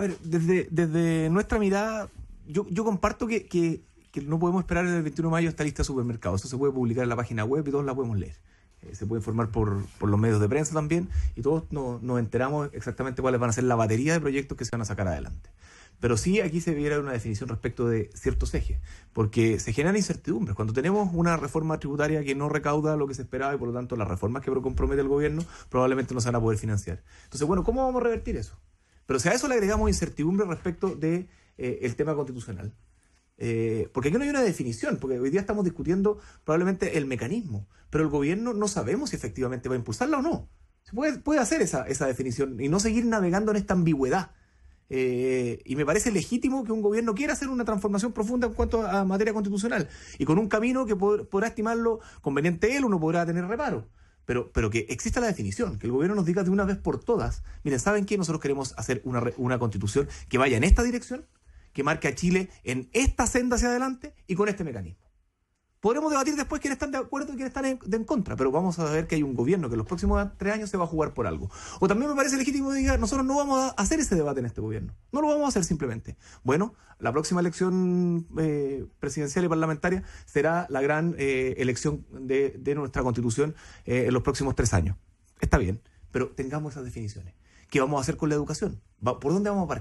a ver, desde, desde nuestra mirada, yo, comparto que, no podemos esperar el 21 de mayo esta lista de supermercados. Eso se puede publicar en la página web y todos la podemos leer. Eh, se puede informar por, los medios de prensa también y todos nos, enteramos exactamente cuáles van a ser la batería de proyectos que se van a sacar adelante. Pero sí aquí se viera una definición respecto de ciertos ejes, porque se generan incertidumbres. Cuando tenemos una reforma tributaria que no recauda lo que se esperaba y por lo tanto las reformas que compromete el gobierno probablemente no se van a poder financiar. Entonces, bueno, ¿cómo vamos a revertir eso? Pero si a eso le agregamos incertidumbre respecto del de, eh, tema constitucional, eh, porque aquí no hay una definición, porque hoy día estamos discutiendo probablemente el mecanismo, pero el gobierno no sabemos si efectivamente va a impulsarla o no. Se puede, hacer esa, definición y no seguir navegando en esta ambigüedad. Eh, y me parece legítimo que un gobierno quiera hacer una transformación profunda en cuanto a, materia constitucional y con un camino que podrá estimarlo conveniente él, uno podrá tener reparo pero, pero que exista la definición, que el gobierno nos diga de una vez por todas, miren, ¿saben qué? Nosotros queremos hacer una, una constitución que vaya en esta dirección, que marque a Chile en esta senda hacia adelante y con este mecanismo. Podremos debatir después quiénes están de acuerdo y quiénes están en, de en contra, pero vamos a ver que hay un gobierno que en los próximos tres años se va a jugar por algo. O también me parece legítimo decir, nosotros no vamos a hacer ese debate en este gobierno. No lo vamos a hacer simplemente. Bueno, la próxima elección eh, presidencial y parlamentaria será la gran eh, elección de, nuestra constitución eh, en los próximos tres años. Está bien, pero tengamos esas definiciones. ¿Qué vamos a hacer con la educación? ¿Por dónde vamos a partir?